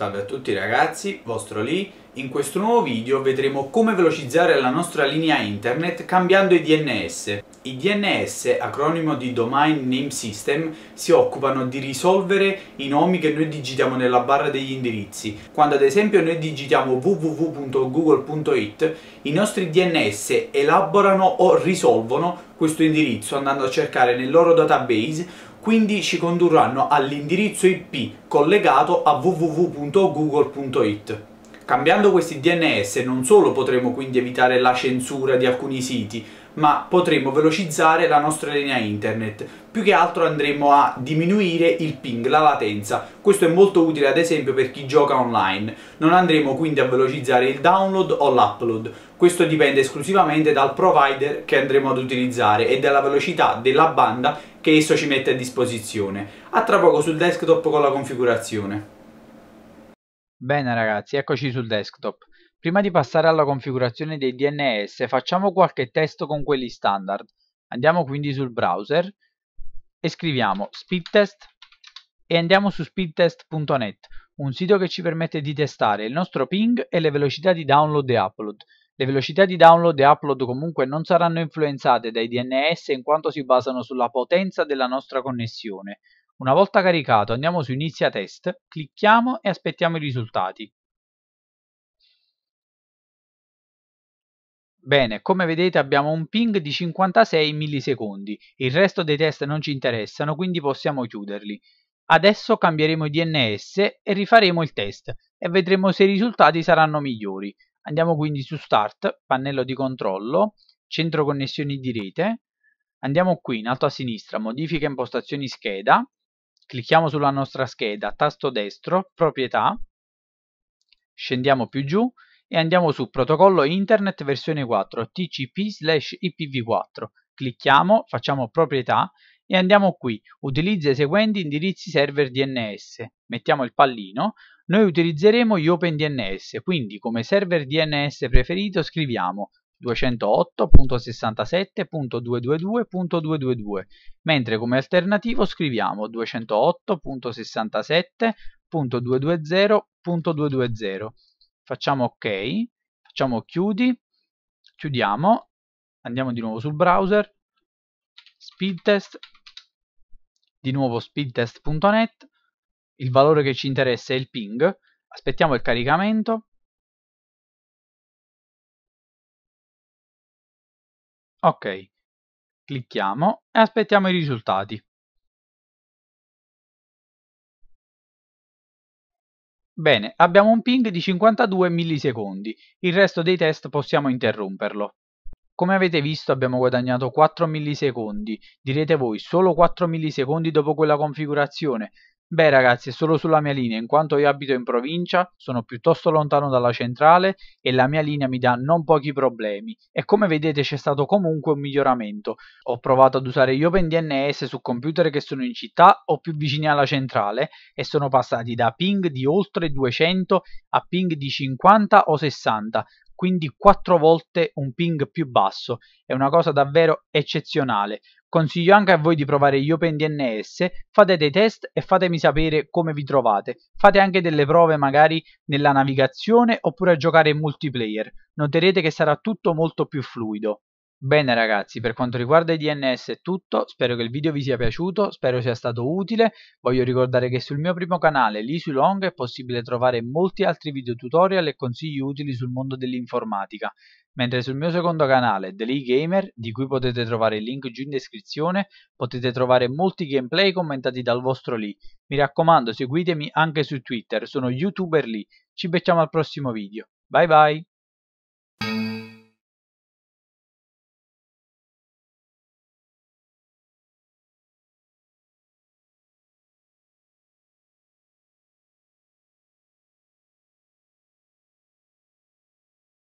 Salve a tutti ragazzi, vostro Lee. In questo nuovo video vedremo come velocizzare la nostra linea internet cambiando i DNS. I DNS, acronimo di Domain Name System, si occupano di risolvere i nomi che noi digitiamo nella barra degli indirizzi. Quando ad esempio noi digitiamo www.google.it, i nostri DNS elaborano o risolvono questo indirizzo andando a cercare nel loro database quindi ci condurranno all'indirizzo IP collegato a www.google.it. Cambiando questi DNS non solo potremo quindi evitare la censura di alcuni siti, ma potremo velocizzare la nostra linea internet. Più che altro andremo a diminuire il ping, la latenza. Questo è molto utile ad esempio per chi gioca online. Non andremo quindi a velocizzare il download o l'upload. Questo dipende esclusivamente dal provider che andremo ad utilizzare e dalla velocità della banda che esso ci mette a disposizione. A tra poco sul desktop con la configurazione. Bene ragazzi, eccoci sul desktop. Prima di passare alla configurazione dei DNS facciamo qualche test con quelli standard. Andiamo quindi sul browser e scriviamo speedtest e andiamo su speedtest.net, un sito che ci permette di testare il nostro ping e le velocità di download e upload. Le velocità di download e upload comunque non saranno influenzate dai DNS in quanto si basano sulla potenza della nostra connessione. Una volta caricato andiamo su inizia test, clicchiamo e aspettiamo i risultati. Bene, come vedete abbiamo un ping di 56 millisecondi, il resto dei test non ci interessano quindi possiamo chiuderli. Adesso cambieremo i DNS e rifaremo il test e vedremo se i risultati saranno migliori. Andiamo quindi su Start, pannello di controllo, Centro connessioni di rete, andiamo qui in alto a sinistra, Modifica impostazioni scheda, Clicchiamo sulla nostra scheda, tasto destro, proprietà, scendiamo più giù e andiamo su protocollo internet versione 4 tcp slash ipv4 clicchiamo facciamo proprietà e andiamo qui utilizza i seguenti indirizzi server dns mettiamo il pallino noi utilizzeremo gli OpenDNS, quindi come server dns preferito scriviamo 208.67.222.222, mentre come alternativo scriviamo 208.67.220.220. Facciamo ok, facciamo chiudi, chiudiamo, andiamo di nuovo sul browser, speed test, di nuovo speedtest.net, il valore che ci interessa è il ping, aspettiamo il caricamento, Ok, clicchiamo e aspettiamo i risultati. Bene, abbiamo un ping di 52 millisecondi, il resto dei test possiamo interromperlo. Come avete visto abbiamo guadagnato 4 millisecondi, direte voi solo 4 millisecondi dopo quella configurazione, Beh ragazzi, è solo sulla mia linea, in quanto io abito in provincia, sono piuttosto lontano dalla centrale e la mia linea mi dà non pochi problemi e come vedete c'è stato comunque un miglioramento. Ho provato ad usare gli OpenDNS su computer che sono in città o più vicini alla centrale e sono passati da ping di oltre 200 a ping di 50 o 60, quindi 4 volte un ping più basso. È una cosa davvero eccezionale. Consiglio anche a voi di provare gli Open DNS, fate dei test e fatemi sapere come vi trovate. Fate anche delle prove magari nella navigazione oppure a giocare in multiplayer. Noterete che sarà tutto molto più fluido. Bene ragazzi, per quanto riguarda i DNS è tutto, spero che il video vi sia piaciuto, spero sia stato utile, voglio ricordare che sul mio primo canale, l'Isulong, è possibile trovare molti altri video tutorial e consigli utili sul mondo dell'informatica, mentre sul mio secondo canale, The Lee Gamer, di cui potete trovare il link giù in descrizione, potete trovare molti gameplay commentati dal vostro Lee. Mi raccomando, seguitemi anche su Twitter, sono YouTuber Lee, ci becciamo al prossimo video, bye bye!